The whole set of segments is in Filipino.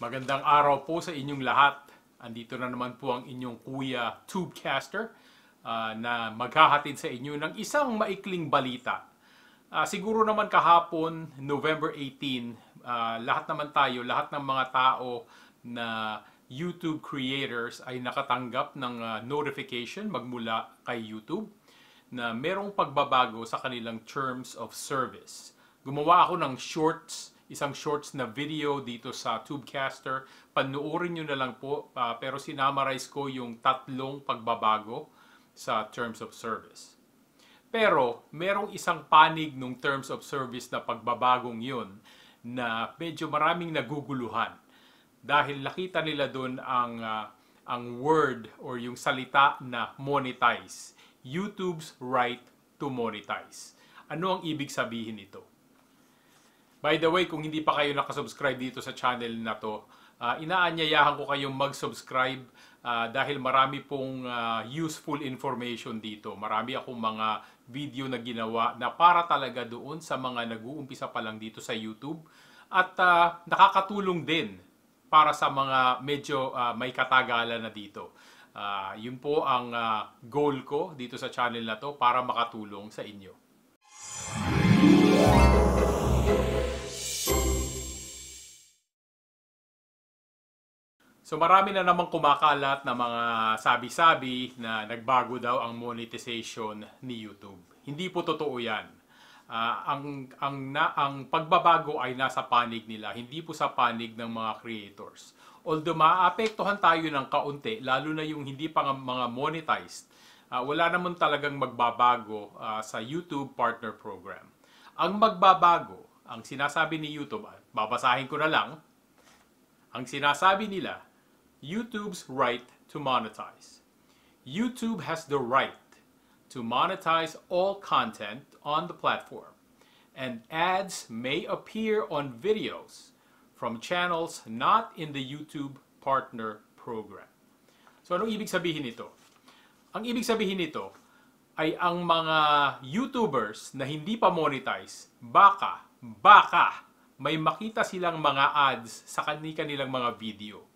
Magandang araw po sa inyong lahat. Andito na naman po ang inyong kuya Tubecaster uh, ah, na maghahatid sa inyo ng isang maikling balita. Uh, siguro naman kahapon, November 18, uh, ah, lahat naman tayo, lahat ng mga tao na YouTube creators ay nakatanggap ng uh, notification magmula kay YouTube na merong pagbabago sa kanilang terms of service. Gumawa ako ng shorts isang shorts na video dito sa Tubecaster. Panoorin nyo na lang po uh, pero sinamarize ko yung tatlong pagbabago sa terms of service. Pero merong isang panig nung terms of service na pagbabagong yun na medyo maraming naguguluhan dahil nakita nila doon ang uh, ang word or yung salita na monetize. YouTube's right to monetize. Ano ang ibig sabihin nito? By the way, kung hindi pa kayo nakasubscribe dito sa channel na to, uh, inaanyayahan ko kayong mag-subscribe uh, dahil marami pong uh, useful information dito. Marami akong mga video na ginawa na para talaga doon sa mga nag-uumpisa pa lang dito sa YouTube at uh, nakakatulong din para sa mga medyo uh, may katagalan na dito. Uh, yun po ang uh, goal ko dito sa channel na to para makatulong sa inyo. So marami na namang kumakalat na mga sabi-sabi na nagbago daw ang monetization ni YouTube. Hindi po totoo 'yan. Uh, ang ang na, ang pagbabago ay nasa panig nila, hindi po sa panig ng mga creators. Although maaapektuhan tayo ng kaunti, lalo na yung hindi pa mga monetized, uh, wala naman talagang magbabago uh, sa YouTube Partner Program. Ang magbabago, ang sinasabi ni YouTube, babasahin ko na lang, ang sinasabi nila YouTube's right to monetize. YouTube has the right to monetize all content on the platform, and ads may appear on videos from channels not in the YouTube Partner Program. So ano ibig sabihin nito? Ang ibig sabihin nito ay ang mga YouTubers na hindi pa monetize, baka, baka, may makita silang mga ads sa kanilang mga video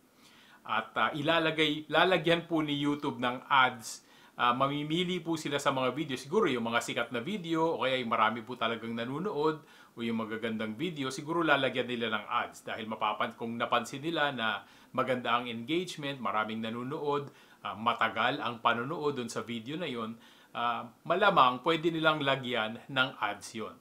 at uh, ilalagay lalagyan po ni YouTube ng ads. Uh, mamimili po sila sa mga video siguro yung mga sikat na video o kaya yung marami po talagang nanonood o yung magagandang video siguro lalagyan nila ng ads dahil mapapan kung napansin nila na maganda ang engagement, maraming nanonood, uh, matagal ang panonood doon sa video na yon, uh, malamang pwede nilang lagyan ng ads yon.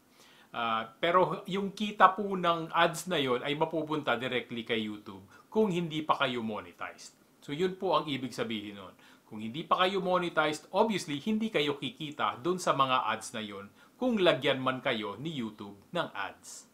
Uh, pero yung kita po ng ads na yon ay mapupunta directly kay YouTube kung hindi pa kayo monetized. So yun po ang ibig sabihin nun. Kung hindi pa kayo monetized, obviously hindi kayo kikita dun sa mga ads na yon kung lagyan man kayo ni YouTube ng ads.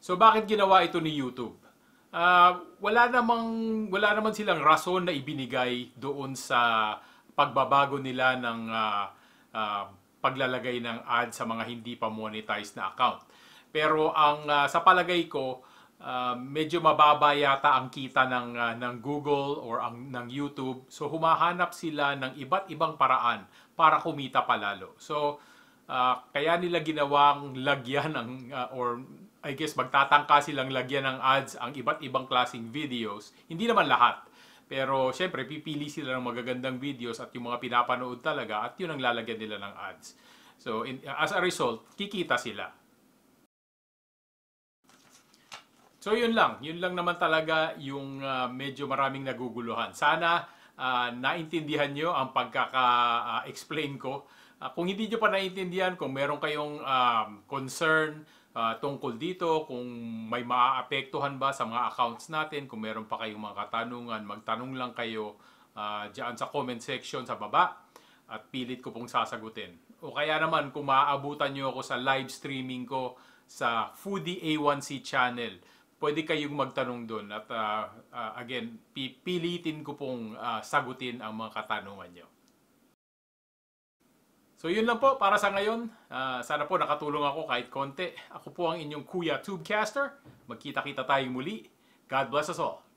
So bakit ginawa ito ni YouTube? Uh, wala namang wala naman silang rason na ibinigay doon sa pagbabago nila ng uh, uh, paglalagay ng ad sa mga hindi pa monetized na account. Pero ang uh, sa palagay ko, uh, medyo mababa yata ang kita ng uh, ng Google or ang ng YouTube. So humahanap sila ng iba't ibang paraan para kumita palalo. So uh, kaya nila ginawang lagyan ng uh, or I guess magtatangka silang lagyan ng ads ang iba't ibang klasing videos. Hindi naman lahat. Pero syempre, pipili sila ng magagandang videos at yung mga pinapanood talaga at yun ang lalagyan nila ng ads. So in, as a result, kikita sila. So yun lang, yun lang naman talaga yung uh, medyo maraming naguguluhan. Sana uh, naintindihan nyo ang pagkaka-explain ah, ko. Uh, kung hindi nyo pa naintindihan, kung meron kayong um, concern, Ah, tungkol dito, kung may maaapektuhan ba sa mga accounts natin, kung meron pa kayong mga katanungan, magtanong lang kayo uh, dyan sa comment section sa baba at pilit ko pong sasagutin. O kaya naman kung maaabutan nyo ako sa live streaming ko sa Foodie A1C channel, pwede kayong magtanong doon at uh, uh, again, pipilitin ko pong uh, sagutin ang mga katanungan nyo. So yun lang po para sa ngayon. Uh, sana po nakatulong ako kahit konti. Ako po ang inyong Kuya Tubecaster. Magkita-kita tayong muli. God bless us all.